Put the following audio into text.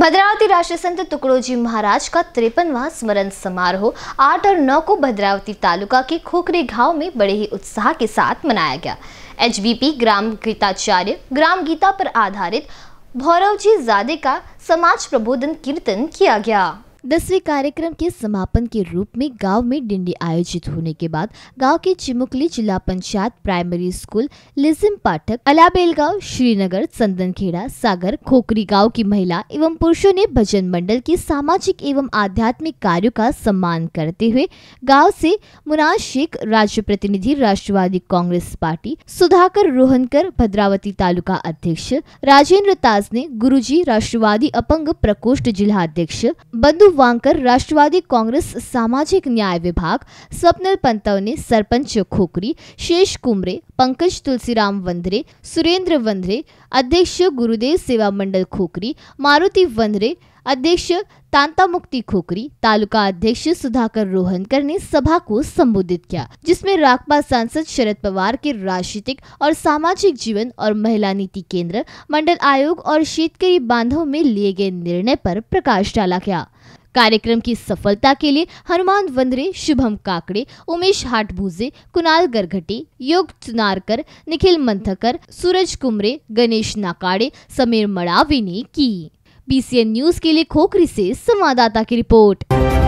भद्रावती राष्ट्र संत टुकड़ोजी महाराज का तिरपनवा स्मरण समारोह आठ और नौ को भद्रावती तालुका के खोखरे गांव में बड़े ही उत्साह के साथ मनाया गया एच ग्राम गीताचार्य ग्राम गीता पर आधारित भौरव जी जादे का समाज प्रबोधन कीर्तन किया गया दसवें कार्यक्रम के समापन के रूप में गांव में डिंडी आयोजित होने के बाद गांव के चिमुकली जिला पंचायत प्राइमरी स्कूल लिजिम पाठक अलाबेलगांव श्रीनगर चंदनखेड़ा सागर खोकरी गांव की महिला एवं पुरुषों ने भजन मंडल के सामाजिक एवं आध्यात्मिक कार्यों का सम्मान करते हुए गाँव से मुनाज शेख राज्य प्रतिनिधि राष्ट्रवादी कांग्रेस पार्टी सुधाकर रोहनकर भद्रावती तालुका अध्यक्ष राजेंद्र ताज ने गुरुजी राष्ट्रवादी अपंग प्रकोष्ठ जिला अध्यक्ष बंधु वांकर राष्ट्रवादी कांग्रेस सामाजिक न्याय विभाग स्वप्निल पंतव ने सरपंच खोकरी शेष कुमरे पंकज तुलसीराम वंदरे सुरेंद्र वंदरे अध्यक्ष गुरुदेव सेवा मंडल खोकरी मारुति वंदरे अध्यक्ष तांता मुक्ति खोकरी तालुका अध्यक्ष सुधाकर रोहनकर ने सभा को संबोधित किया जिसमें राकपा सांसद शरद पवार के राजनीतिक और सामाजिक जीवन और महिला नीति केंद्र मंडल आयोग और शीतकारी बांधों में लिए गए निर्णय पर प्रकाश डाला गया कार्यक्रम की सफलता के लिए हनुमान वंदरे शुभम काकड़े उमेश हाटभूजे कुणाल गरघटी योग चुनारकर निखिल मंथकर सूरज कुमरे गणेश नाकाड़े समीर मड़ावी ने की बीसीएन न्यूज के लिए खोखरी से संवाददाता की रिपोर्ट